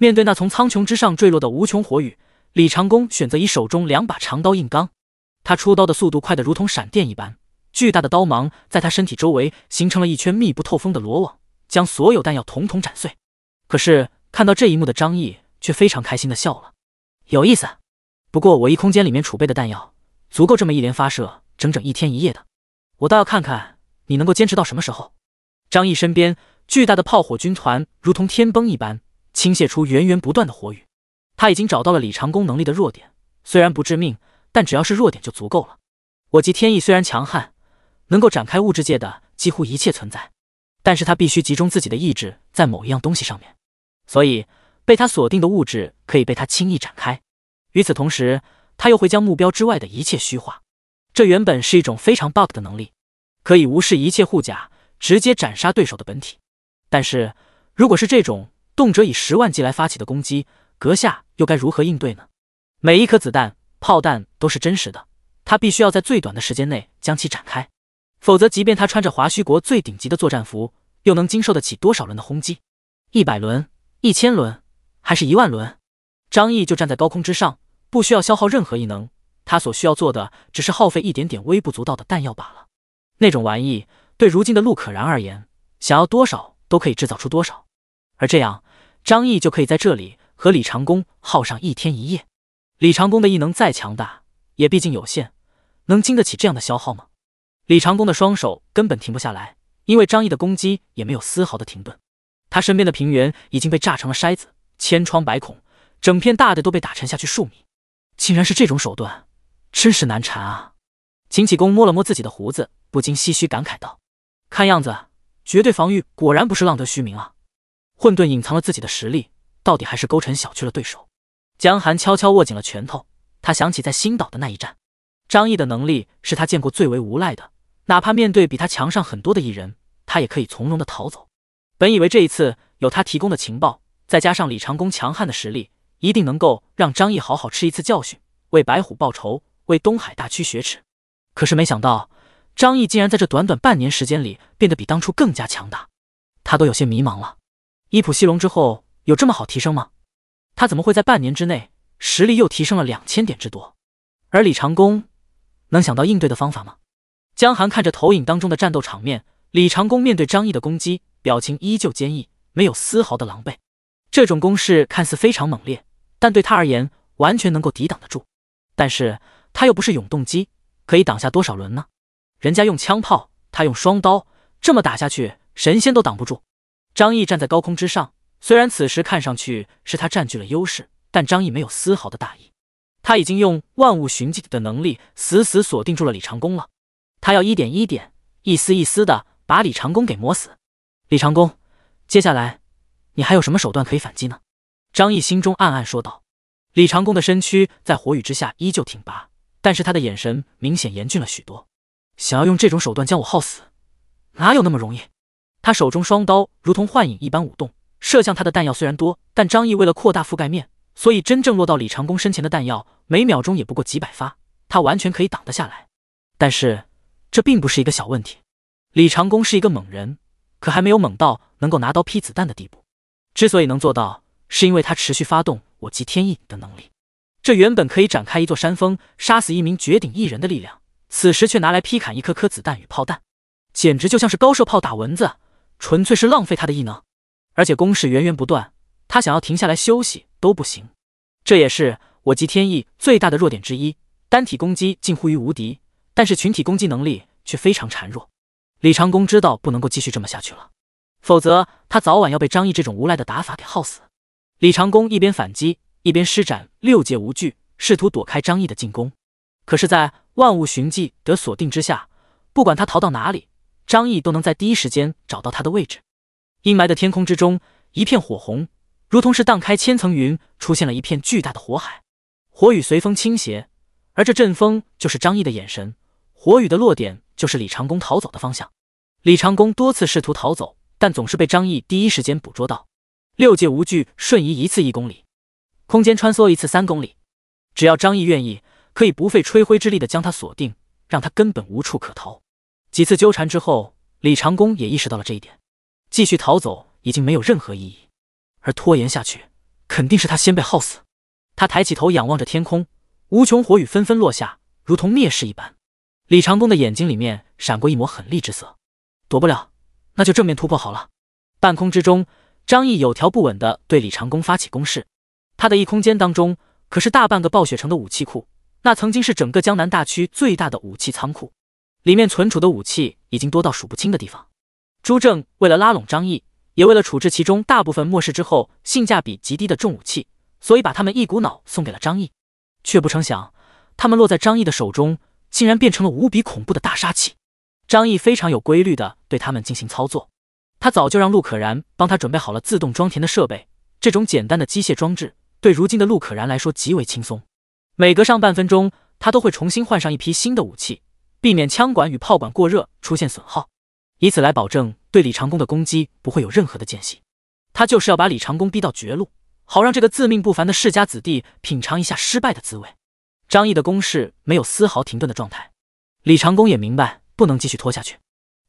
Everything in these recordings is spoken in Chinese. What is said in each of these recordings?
面对那从苍穹之上坠落的无穷火雨，李长弓选择以手中两把长刀硬刚。他出刀的速度快得如同闪电一般，巨大的刀芒在他身体周围形成了一圈密不透风的罗网，将所有弹药统统斩碎。可是看到这一幕的张毅却非常开心的笑了：“有意思，不过我一空间里面储备的弹药足够这么一连发射整整一天一夜的，我倒要看看你能够坚持到什么时候。”张毅身边巨大的炮火军团如同天崩一般。倾泻出源源不断的火雨，他已经找到了李长弓能力的弱点，虽然不致命，但只要是弱点就足够了。我即天意虽然强悍，能够展开物质界的几乎一切存在，但是他必须集中自己的意志在某一样东西上面，所以被他锁定的物质可以被他轻易展开。与此同时，他又会将目标之外的一切虚化。这原本是一种非常 bug 的能力，可以无视一切护甲，直接斩杀对手的本体。但是如果是这种。动辄以十万计来发起的攻击，阁下又该如何应对呢？每一颗子弹、炮弹都是真实的，他必须要在最短的时间内将其展开，否则，即便他穿着华胥国最顶级的作战服，又能经受得起多少轮的轰击？一百轮、一千轮，还是一万轮？张毅就站在高空之上，不需要消耗任何异能，他所需要做的只是耗费一点点微不足道的弹药罢了。那种玩意，对如今的陆可然而言，想要多少都可以制造出多少，而这样。张毅就可以在这里和李长工耗上一天一夜。李长工的异能再强大，也毕竟有限，能经得起这样的消耗吗？李长工的双手根本停不下来，因为张毅的攻击也没有丝毫的停顿。他身边的平原已经被炸成了筛子，千疮百孔，整片大的都被打沉下去数米。竟然是这种手段，真是难缠啊！秦启功摸了摸自己的胡子，不禁唏嘘感慨道：“看样子，绝对防御果然不是浪得虚名啊。”混沌隐藏了自己的实力，到底还是勾陈小觑了对手。江寒悄悄握紧了拳头，他想起在星岛的那一战，张毅的能力是他见过最为无赖的，哪怕面对比他强上很多的异人，他也可以从容的逃走。本以为这一次有他提供的情报，再加上李长弓强悍的实力，一定能够让张毅好好吃一次教训，为白虎报仇，为东海大区雪耻。可是没想到，张毅竟然在这短短半年时间里变得比当初更加强大，他都有些迷茫了。伊普西龙之后有这么好提升吗？他怎么会在半年之内实力又提升了两千点之多？而李长弓能想到应对的方法吗？江寒看着投影当中的战斗场面，李长弓面对张毅的攻击，表情依旧坚毅，没有丝毫的狼狈。这种攻势看似非常猛烈，但对他而言完全能够抵挡得住。但是他又不是永动机，可以挡下多少轮呢？人家用枪炮，他用双刀，这么打下去，神仙都挡不住。张毅站在高空之上，虽然此时看上去是他占据了优势，但张毅没有丝毫的大意，他已经用万物寻迹的能力死死锁定住了李长工了。他要一点一点、一丝一丝的把李长工给磨死。李长工，接下来你还有什么手段可以反击呢？张毅心中暗暗说道。李长工的身躯在火雨之下依旧挺拔，但是他的眼神明显严峻了许多。想要用这种手段将我耗死，哪有那么容易？他手中双刀如同幻影一般舞动，射向他的弹药虽然多，但张毅为了扩大覆盖面，所以真正落到李长弓身前的弹药每秒钟也不过几百发，他完全可以挡得下来。但是这并不是一个小问题。李长弓是一个猛人，可还没有猛到能够拿刀劈子弹的地步。之所以能做到，是因为他持续发动我即天意的能力。这原本可以展开一座山峰，杀死一名绝顶异人的力量，此时却拿来劈砍一颗颗子弹与炮弹，简直就像是高射炮打蚊子。纯粹是浪费他的异能，而且攻势源源不断，他想要停下来休息都不行。这也是我极天意最大的弱点之一，单体攻击近乎于无敌，但是群体攻击能力却非常孱弱。李长公知道不能够继续这么下去了，否则他早晚要被张毅这种无赖的打法给耗死。李长公一边反击，一边施展六界无惧，试图躲开张毅的进攻。可是，在万物寻迹的锁定之下，不管他逃到哪里。张毅都能在第一时间找到他的位置。阴霾的天空之中，一片火红，如同是荡开千层云，出现了一片巨大的火海。火雨随风倾斜，而这阵风就是张毅的眼神。火雨的落点就是李长弓逃走的方向。李长弓多次试图逃走，但总是被张毅第一时间捕捉到。六界无惧瞬移一次一公里，空间穿梭一次三公里。只要张毅愿意，可以不费吹灰之力的将他锁定，让他根本无处可逃。几次纠缠之后，李长工也意识到了这一点，继续逃走已经没有任何意义，而拖延下去，肯定是他先被耗死。他抬起头仰望着天空，无穷火雨纷纷落下，如同灭世一般。李长工的眼睛里面闪过一抹狠厉之色，躲不了，那就正面突破好了。半空之中，张毅有条不紊地对李长工发起攻势。他的一空间当中可是大半个暴雪城的武器库，那曾经是整个江南大区最大的武器仓库。里面存储的武器已经多到数不清的地方。朱正为了拉拢张毅，也为了处置其中大部分末世之后性价比极低的重武器，所以把他们一股脑送给了张毅。却不成想，他们落在张毅的手中，竟然变成了无比恐怖的大杀器。张毅非常有规律的对他们进行操作，他早就让陆可然帮他准备好了自动装填的设备。这种简单的机械装置，对如今的陆可然来说极为轻松。每隔上半分钟，他都会重新换上一批新的武器。避免枪管与炮管过热出现损耗，以此来保证对李长工的攻击不会有任何的间隙。他就是要把李长工逼到绝路，好让这个自命不凡的世家子弟品尝一下失败的滋味。张毅的攻势没有丝毫停顿的状态，李长工也明白不能继续拖下去，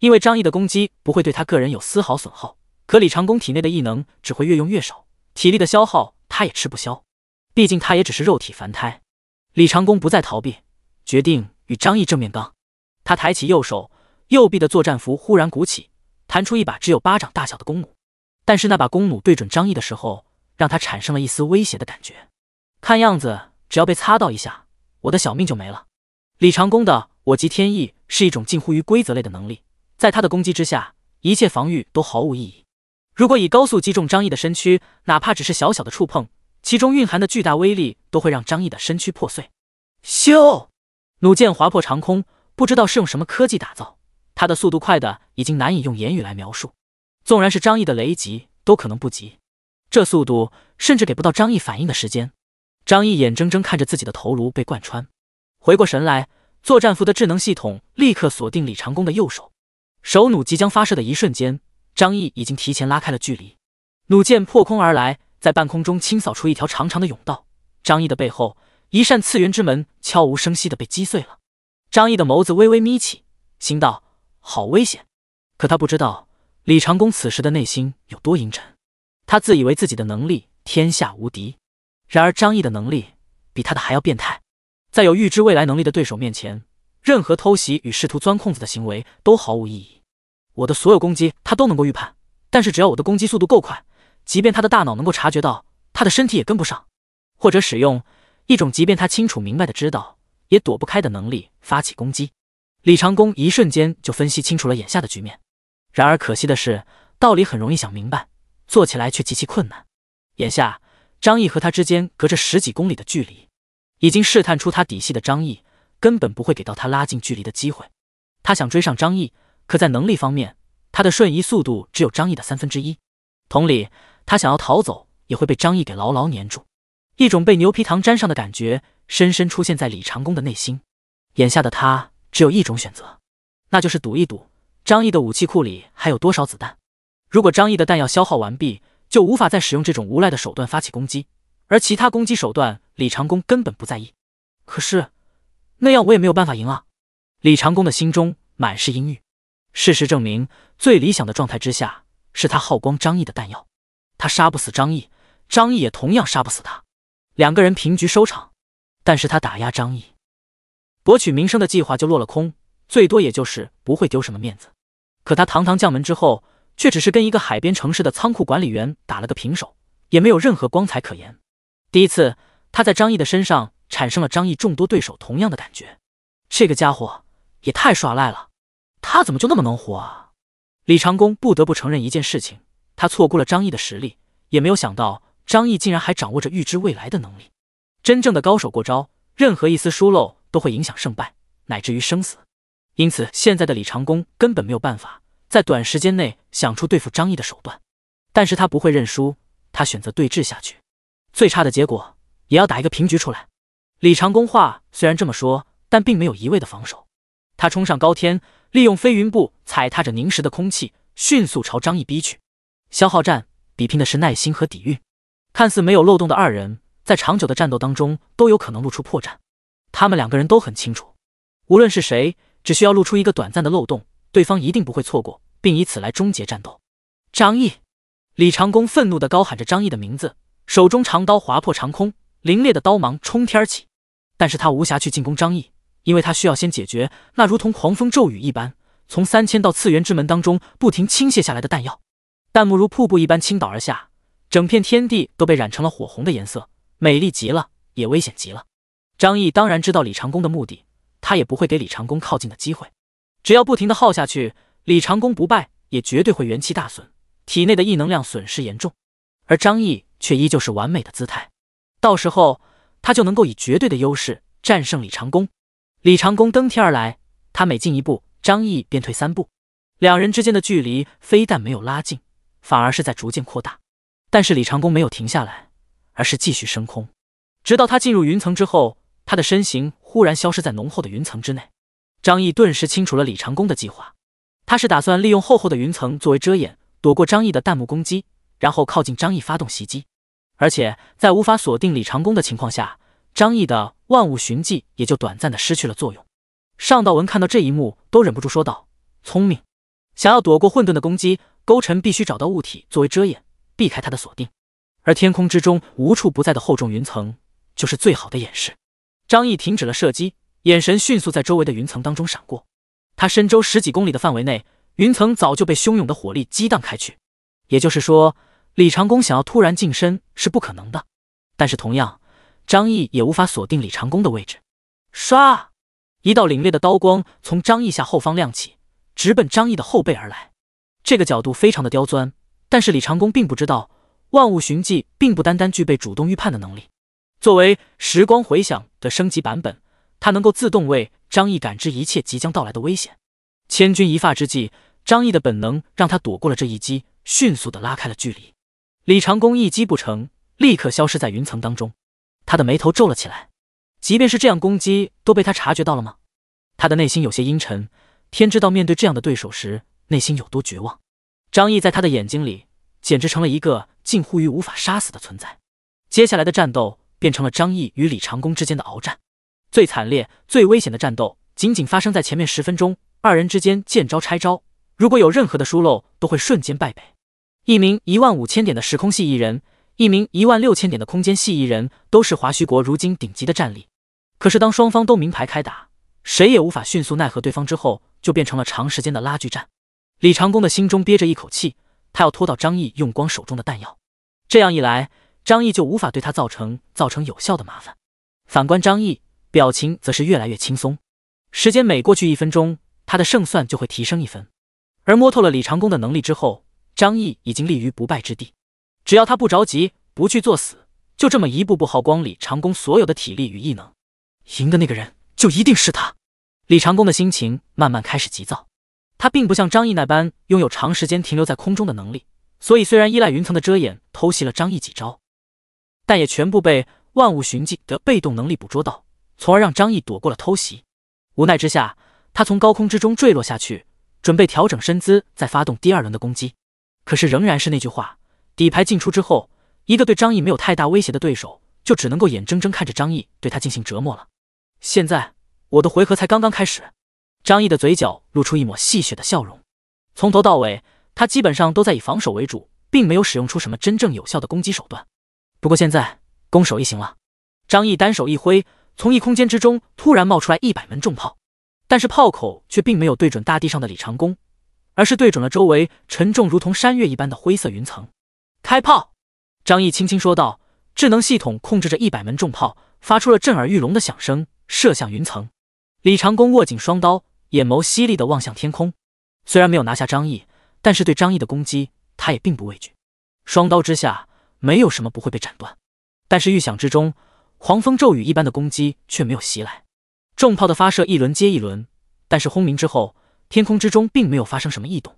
因为张毅的攻击不会对他个人有丝毫损耗，可李长工体内的异能只会越用越少，体力的消耗他也吃不消，毕竟他也只是肉体凡胎。李长工不再逃避，决定与张毅正面刚。他抬起右手，右臂的作战服忽然鼓起，弹出一把只有巴掌大小的弓弩。但是那把弓弩对准张毅的时候，让他产生了一丝威胁的感觉。看样子，只要被擦到一下，我的小命就没了。李长弓的“我即天意”是一种近乎于规则类的能力，在他的攻击之下，一切防御都毫无意义。如果以高速击中张毅的身躯，哪怕只是小小的触碰，其中蕴含的巨大威力都会让张毅的身躯破碎。咻，弩箭划破长空。不知道是用什么科技打造，它的速度快的已经难以用言语来描述，纵然是张毅的雷击，都可能不及。这速度甚至给不到张毅反应的时间。张毅眼睁睁看着自己的头颅被贯穿，回过神来，作战服的智能系统立刻锁定李长弓的右手，手弩即将发射的一瞬间，张毅已经提前拉开了距离。弩箭破空而来，在半空中清扫出一条长长的甬道。张毅的背后，一扇次元之门悄无声息的被击碎了。张毅的眸子微微眯起，心道：“好危险。”可他不知道李长公此时的内心有多阴沉。他自以为自己的能力天下无敌，然而张毅的能力比他的还要变态。在有预知未来能力的对手面前，任何偷袭与试图钻空子的行为都毫无意义。我的所有攻击他都能够预判，但是只要我的攻击速度够快，即便他的大脑能够察觉到，他的身体也跟不上。或者使用一种，即便他清楚明白的知道。也躲不开的能力发起攻击。李长工一瞬间就分析清楚了眼下的局面。然而可惜的是，道理很容易想明白，做起来却极其困难。眼下，张毅和他之间隔着十几公里的距离，已经试探出他底细的张毅根本不会给到他拉近距离的机会。他想追上张毅，可在能力方面，他的瞬移速度只有张毅的三分之一。同理，他想要逃走，也会被张毅给牢牢粘住，一种被牛皮糖粘上的感觉。深深出现在李长工的内心。眼下的他只有一种选择，那就是赌一赌张毅的武器库里还有多少子弹。如果张毅的弹药消耗完毕，就无法再使用这种无赖的手段发起攻击。而其他攻击手段，李长工根本不在意。可是那样我也没有办法赢啊！李长工的心中满是阴郁。事实证明，最理想的状态之下是他耗光张毅的弹药，他杀不死张毅，张毅也同样杀不死他，两个人平局收场。但是他打压张毅、博取名声的计划就落了空，最多也就是不会丢什么面子。可他堂堂将门之后，却只是跟一个海边城市的仓库管理员打了个平手，也没有任何光彩可言。第一次，他在张毅的身上产生了张毅众多对手同样的感觉：这个家伙也太耍赖了，他怎么就那么能活啊？李长工不得不承认一件事情：他错估了张毅的实力，也没有想到张毅竟然还掌握着预知未来的能力。真正的高手过招，任何一丝疏漏都会影响胜败，乃至于生死。因此，现在的李长公根本没有办法在短时间内想出对付张毅的手段。但是他不会认输，他选择对峙下去，最差的结果也要打一个平局出来。李长公话虽然这么说，但并没有一味的防守，他冲上高天，利用飞云步踩踏着凝实的空气，迅速朝张毅逼去。消耗战比拼的是耐心和底蕴，看似没有漏洞的二人。在长久的战斗当中都有可能露出破绽，他们两个人都很清楚，无论是谁，只需要露出一个短暂的漏洞，对方一定不会错过，并以此来终结战斗。张毅，李长弓愤怒的高喊着张毅的名字，手中长刀划破长空，凌冽的刀芒冲天而起。但是他无暇去进攻张毅，因为他需要先解决那如同狂风骤雨一般从三千到次元之门当中不停倾泻下来的弹药，弹幕如瀑布一般倾倒而下，整片天地都被染成了火红的颜色。美丽极了，也危险极了。张毅当然知道李长工的目的，他也不会给李长工靠近的机会。只要不停的耗下去，李长工不败也绝对会元气大损，体内的异能量损失严重。而张毅却依旧是完美的姿态，到时候他就能够以绝对的优势战胜李长工。李长工登天而来，他每进一步，张毅便退三步，两人之间的距离非但没有拉近，反而是在逐渐扩大。但是李长工没有停下来。而是继续升空，直到他进入云层之后，他的身形忽然消失在浓厚的云层之内。张毅顿时清楚了李长弓的计划，他是打算利用厚厚的云层作为遮掩，躲过张毅的弹幕攻击，然后靠近张毅发动袭击。而且在无法锁定李长弓的情况下，张毅的万物寻迹也就短暂的失去了作用。尚道文看到这一幕，都忍不住说道：“聪明，想要躲过混沌的攻击，勾陈必须找到物体作为遮掩，避开他的锁定。”而天空之中无处不在的厚重云层就是最好的掩饰。张毅停止了射击，眼神迅速在周围的云层当中闪过。他身周十几公里的范围内，云层早就被汹涌的火力激荡开去。也就是说，李长弓想要突然近身是不可能的。但是同样，张毅也无法锁定李长弓的位置。唰，一道凛冽的刀光从张毅下后方亮起，直奔张毅的后背而来。这个角度非常的刁钻，但是李长弓并不知道。万物寻迹并不单单具备主动预判的能力。作为时光回响的升级版本，它能够自动为张毅感知一切即将到来的危险。千钧一发之际，张毅的本能让他躲过了这一击，迅速的拉开了距离。李长弓一击不成，立刻消失在云层当中。他的眉头皱了起来，即便是这样攻击都被他察觉到了吗？他的内心有些阴沉。天知道面对这样的对手时内心有多绝望。张毅在他的眼睛里。简直成了一个近乎于无法杀死的存在。接下来的战斗变成了张毅与李长弓之间的鏖战，最惨烈、最危险的战斗仅仅发生在前面十分钟，二人之间见招拆招，如果有任何的疏漏，都会瞬间败北。一名一万五千点的时空系异人，一名一万六千点的空间系异人，都是华胥国如今顶级的战力。可是当双方都明牌开打，谁也无法迅速奈何对方之后，就变成了长时间的拉锯战。李长弓的心中憋着一口气。他要拖到张毅用光手中的弹药，这样一来，张毅就无法对他造成造成有效的麻烦。反观张毅，表情则是越来越轻松。时间每过去一分钟，他的胜算就会提升一分。而摸透了李长工的能力之后，张毅已经立于不败之地。只要他不着急，不去作死，就这么一步步耗光李长工所有的体力与异能，赢的那个人就一定是他。李长工的心情慢慢开始急躁。他并不像张毅那般拥有长时间停留在空中的能力，所以虽然依赖云层的遮掩偷袭了张毅几招，但也全部被万物寻迹的被动能力捕捉到，从而让张毅躲过了偷袭。无奈之下，他从高空之中坠落下去，准备调整身姿再发动第二轮的攻击。可是仍然是那句话，底牌进出之后，一个对张毅没有太大威胁的对手，就只能够眼睁睁看着张毅对他进行折磨了。现在我的回合才刚刚开始。张毅的嘴角露出一抹戏谑的笑容，从头到尾，他基本上都在以防守为主，并没有使用出什么真正有效的攻击手段。不过现在攻守易形了，张毅单手一挥，从一空间之中突然冒出来一百门重炮，但是炮口却并没有对准大地上的李长弓，而是对准了周围沉重如同山岳一般的灰色云层。开炮！张毅轻轻说道。智能系统控制着一百门重炮，发出了震耳欲聋的响声，射向云层。李长弓握紧双刀。眼眸犀利的望向天空，虽然没有拿下张毅，但是对张毅的攻击，他也并不畏惧。双刀之下，没有什么不会被斩断。但是预想之中，狂风骤雨一般的攻击却没有袭来。重炮的发射一轮接一轮，但是轰鸣之后，天空之中并没有发生什么异动。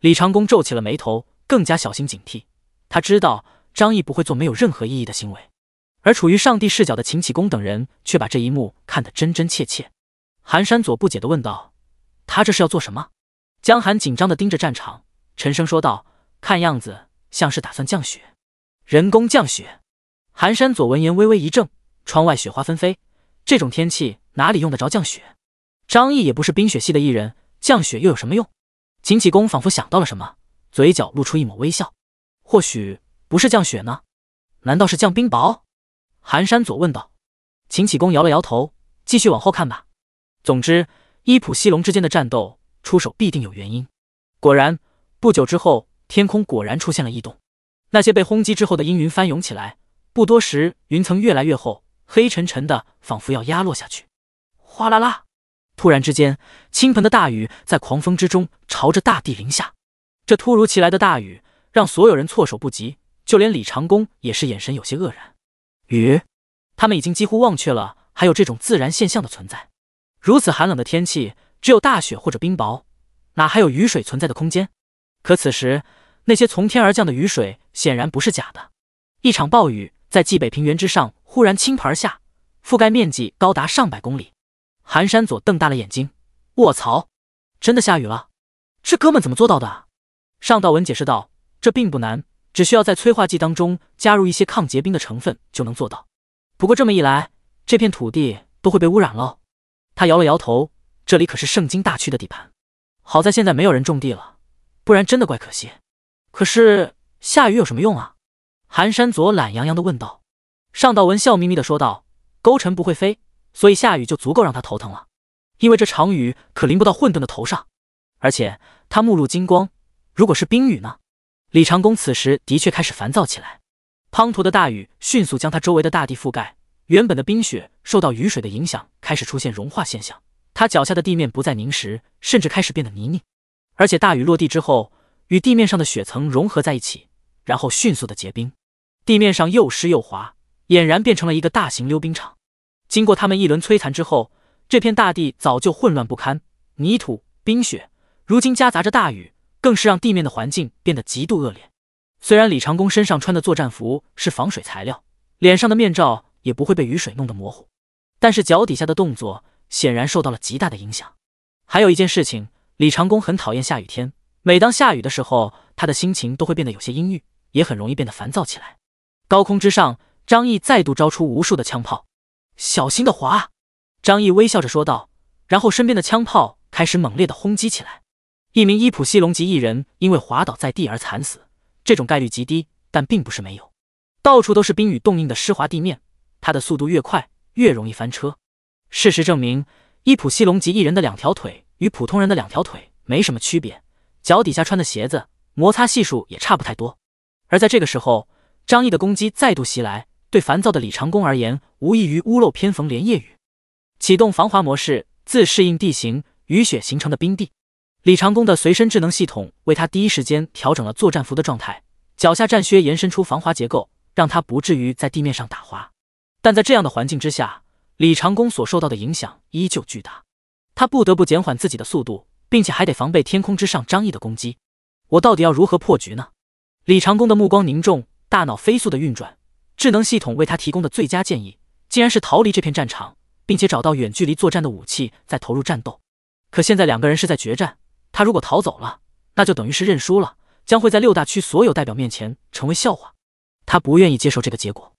李长弓皱起了眉头，更加小心警惕。他知道张毅不会做没有任何意义的行为，而处于上帝视角的秦启功等人却把这一幕看得真真切切。寒山左不解地问道：“他这是要做什么？”江寒紧张地盯着战场，沉声说道：“看样子像是打算降雪，人工降雪。”寒山左闻言微微一怔。窗外雪花纷飞，这种天气哪里用得着降雪？张毅也不是冰雪系的艺人，降雪又有什么用？秦启功仿佛想到了什么，嘴角露出一抹微笑：“或许不是降雪呢？难道是降冰雹？”寒山左问道。秦启功摇了摇头，继续往后看吧。总之，伊普西龙之间的战斗出手必定有原因。果然，不久之后，天空果然出现了异动。那些被轰击之后的阴云翻涌起来，不多时，云层越来越厚，黑沉沉的，仿佛要压落下去。哗啦啦！突然之间，倾盆的大雨在狂风之中朝着大地淋下。这突如其来的大雨让所有人措手不及，就连李长工也是眼神有些愕然。雨，他们已经几乎忘却了还有这种自然现象的存在。如此寒冷的天气，只有大雪或者冰雹，哪还有雨水存在的空间？可此时，那些从天而降的雨水显然不是假的。一场暴雨在冀北平原之上忽然倾盆而下，覆盖面积高达上百公里。寒山左瞪大了眼睛：“卧槽，真的下雨了！这哥们怎么做到的？”上道文解释道：“这并不难，只需要在催化剂当中加入一些抗结冰的成分就能做到。不过这么一来，这片土地都会被污染喽。”他摇了摇头，这里可是圣京大区的地盘，好在现在没有人种地了，不然真的怪可惜。可是下雨有什么用啊？韩山佐懒洋洋地问道。尚道文笑眯眯地说道：“勾陈不会飞，所以下雨就足够让他头疼了。因为这场雨可淋不到混沌的头上，而且他目露金光。如果是冰雨呢？”李长公此时的确开始烦躁起来，滂沱的大雨迅速将他周围的大地覆盖。原本的冰雪受到雨水的影响，开始出现融化现象。他脚下的地面不再凝实，甚至开始变得泥泞。而且大雨落地之后，与地面上的雪层融合在一起，然后迅速的结冰。地面上又湿又滑，俨然变成了一个大型溜冰场。经过他们一轮摧残之后，这片大地早就混乱不堪。泥土、冰雪，如今夹杂着大雨，更是让地面的环境变得极度恶劣。虽然李长工身上穿的作战服是防水材料，脸上的面罩。也不会被雨水弄得模糊，但是脚底下的动作显然受到了极大的影响。还有一件事情，李长工很讨厌下雨天，每当下雨的时候，他的心情都会变得有些阴郁，也很容易变得烦躁起来。高空之上，张毅再度招出无数的枪炮，小心的滑。张毅微笑着说道，然后身边的枪炮开始猛烈的轰击起来。一名伊普西龙级异人因为滑倒在地而惨死，这种概率极低，但并不是没有。到处都是冰雨冻硬的湿滑地面。他的速度越快，越容易翻车。事实证明，伊普西隆级一人的两条腿与普通人的两条腿没什么区别，脚底下穿的鞋子摩擦系数也差不太多。而在这个时候，张毅的攻击再度袭来，对烦躁的李长工而言，无异于屋漏偏逢连夜雨。启动防滑模式，自适应地形，雨雪形成的冰地。李长工的随身智能系统为他第一时间调整了作战服的状态，脚下战靴延伸出防滑结构，让他不至于在地面上打滑。但在这样的环境之下，李长工所受到的影响依旧巨大，他不得不减缓自己的速度，并且还得防备天空之上张毅的攻击。我到底要如何破局呢？李长工的目光凝重，大脑飞速的运转，智能系统为他提供的最佳建议，竟然是逃离这片战场，并且找到远距离作战的武器再投入战斗。可现在两个人是在决战，他如果逃走了，那就等于是认输了，将会在六大区所有代表面前成为笑话。他不愿意接受这个结果。